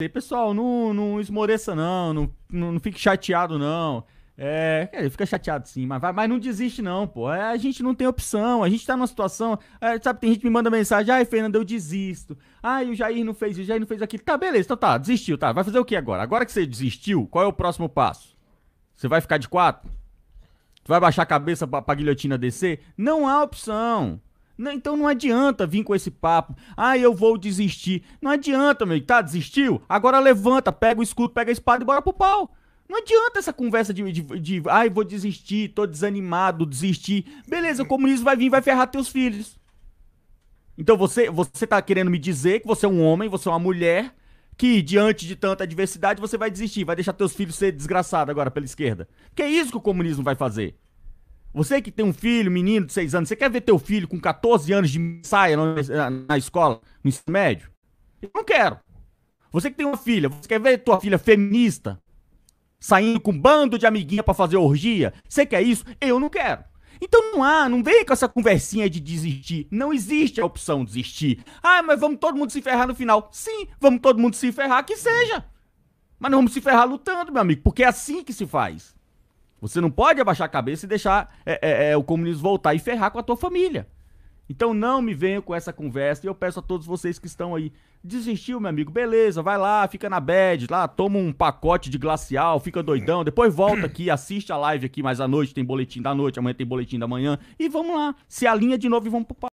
E, pessoal, não, não esmoreça, não, não, não fique chateado, não. É, ele fica chateado sim, mas, mas não desiste não, pô. É, a gente não tem opção, a gente tá numa situação. É, sabe, tem gente que me manda mensagem, ai, Fernando, eu desisto. Ai, o Jair não fez, o Jair não fez aquilo. Tá, beleza, então tá, desistiu, tá. Vai fazer o que agora? Agora que você desistiu, qual é o próximo passo? Você vai ficar de quatro? Tu vai baixar a cabeça pra, pra guilhotina descer? Não há opção. Então não adianta vir com esse papo. Ah, eu vou desistir. Não adianta, meu. Tá, desistiu? Agora levanta, pega o escudo, pega a espada e bora pro pau. Não adianta essa conversa de, de, de ai, ah, vou desistir, tô desanimado, desistir. Beleza, o comunismo vai vir e vai ferrar teus filhos. Então você, você tá querendo me dizer que você é um homem, você é uma mulher, que diante de tanta adversidade você vai desistir, vai deixar teus filhos ser desgraçados agora pela esquerda. Que é isso que o comunismo vai fazer. Você que tem um filho, menino de 6 anos, você quer ver teu filho com 14 anos de saia na escola, no ensino médio? Eu não quero. Você que tem uma filha, você quer ver tua filha feminista saindo com um bando de amiguinha para fazer orgia? Você quer isso? Eu não quero. Então não há, não vem com essa conversinha de desistir. Não existe a opção de desistir. Ah, mas vamos todo mundo se ferrar no final. Sim, vamos todo mundo se ferrar, que seja. Mas não vamos se ferrar lutando, meu amigo, porque é assim que se faz. Você não pode abaixar a cabeça e deixar é, é, é, o comunismo voltar e ferrar com a tua família. Então não me venham com essa conversa e eu peço a todos vocês que estão aí. Desistiu, meu amigo, beleza, vai lá, fica na bed, lá, toma um pacote de glacial, fica doidão, depois volta aqui, assiste a live aqui mais à noite, tem boletim da noite, amanhã tem boletim da manhã, e vamos lá, se alinha de novo e vamos pro